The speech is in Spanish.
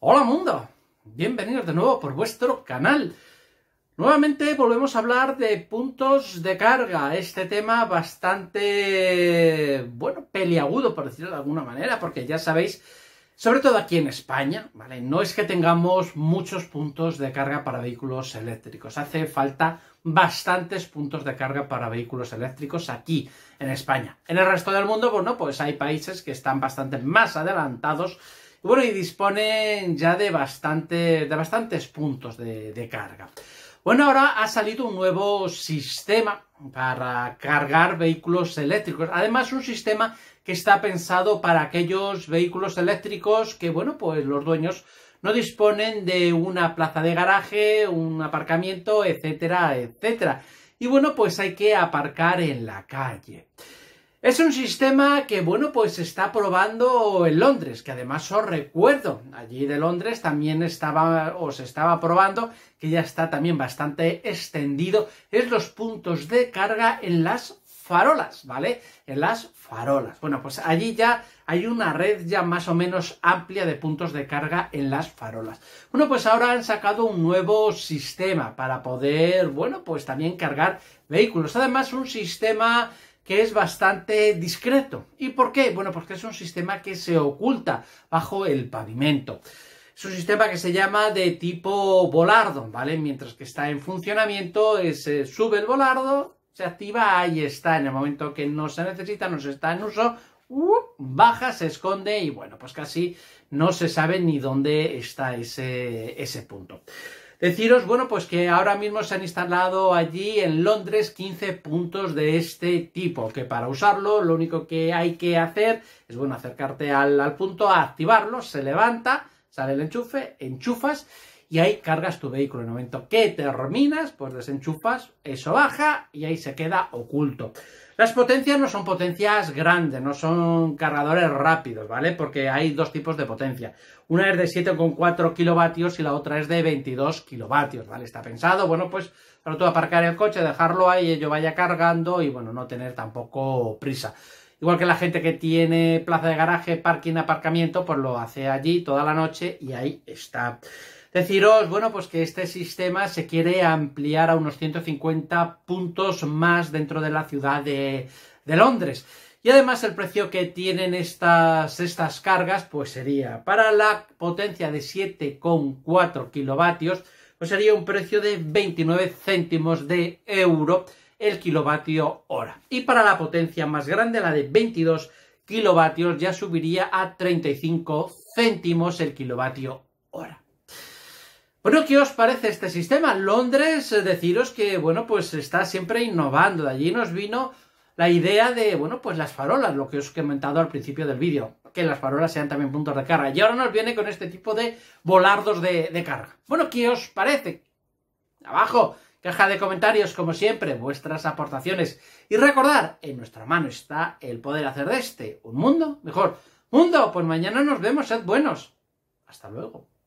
Hola mundo, bienvenidos de nuevo por vuestro canal. Nuevamente volvemos a hablar de puntos de carga, este tema bastante, bueno, peliagudo por decirlo de alguna manera, porque ya sabéis, sobre todo aquí en España, ¿vale? No es que tengamos muchos puntos de carga para vehículos eléctricos, hace falta bastantes puntos de carga para vehículos eléctricos aquí en España. En el resto del mundo, bueno, pues hay países que están bastante más adelantados bueno, y disponen ya de, de bastantes puntos de, de carga. Bueno, ahora ha salido un nuevo sistema para cargar vehículos eléctricos. Además, un sistema que está pensado para aquellos vehículos eléctricos que, bueno, pues los dueños no disponen de una plaza de garaje, un aparcamiento, etcétera, etcétera. Y bueno, pues hay que aparcar en la calle. Es un sistema que, bueno, pues se está probando en Londres, que además os recuerdo, allí de Londres también estaba o se estaba probando, que ya está también bastante extendido, es los puntos de carga en las farolas, ¿vale? En las farolas. Bueno, pues allí ya hay una red ya más o menos amplia de puntos de carga en las farolas. Bueno, pues ahora han sacado un nuevo sistema para poder, bueno, pues también cargar vehículos. Además, un sistema que es bastante discreto. ¿Y por qué? Bueno, porque es un sistema que se oculta bajo el pavimento. Es un sistema que se llama de tipo volardo, ¿vale? Mientras que está en funcionamiento, se eh, sube el volardo, se activa, ahí está. En el momento que no se necesita, no se está en uso, ¡uh! baja, se esconde y bueno, pues casi no se sabe ni dónde está ese, ese punto. Deciros, bueno, pues que ahora mismo se han instalado allí en Londres 15 puntos de este tipo, que para usarlo lo único que hay que hacer es, bueno, acercarte al, al punto, a activarlo, se levanta, sale el enchufe, enchufas y ahí cargas tu vehículo. En el momento que terminas, pues desenchufas, eso baja y ahí se queda oculto. Las potencias no son potencias grandes, no son cargadores rápidos, ¿vale? Porque hay dos tipos de potencia. Una es de 7,4 kilovatios y la otra es de 22 kilovatios, ¿vale? Está pensado, bueno, pues para todo aparcar el coche, dejarlo ahí, ello vaya cargando y bueno, no tener tampoco prisa. Igual que la gente que tiene plaza de garaje, parking, aparcamiento, pues lo hace allí toda la noche y ahí está. Deciros, bueno, pues que este sistema se quiere ampliar a unos 150 puntos más dentro de la ciudad de, Londres. Y además el precio que tienen estas, estas cargas, pues sería para la potencia de 7,4 kilovatios, pues sería un precio de 29 céntimos de euro el kilovatio hora. Y para la potencia más grande, la de 22 kilovatios, ya subiría a 35 céntimos el kilovatio hora. Bueno, ¿qué os parece este sistema? Londres, eh, deciros que, bueno, pues está siempre innovando. De allí nos vino la idea de, bueno, pues las farolas, lo que os he comentado al principio del vídeo, que las farolas sean también puntos de carga. Y ahora nos viene con este tipo de volardos de, de carga. Bueno, ¿qué os parece? Abajo, Caja de comentarios, como siempre, vuestras aportaciones. Y recordar, en nuestra mano está el poder hacer de este un mundo mejor. Mundo, pues mañana nos vemos, sed buenos. Hasta luego.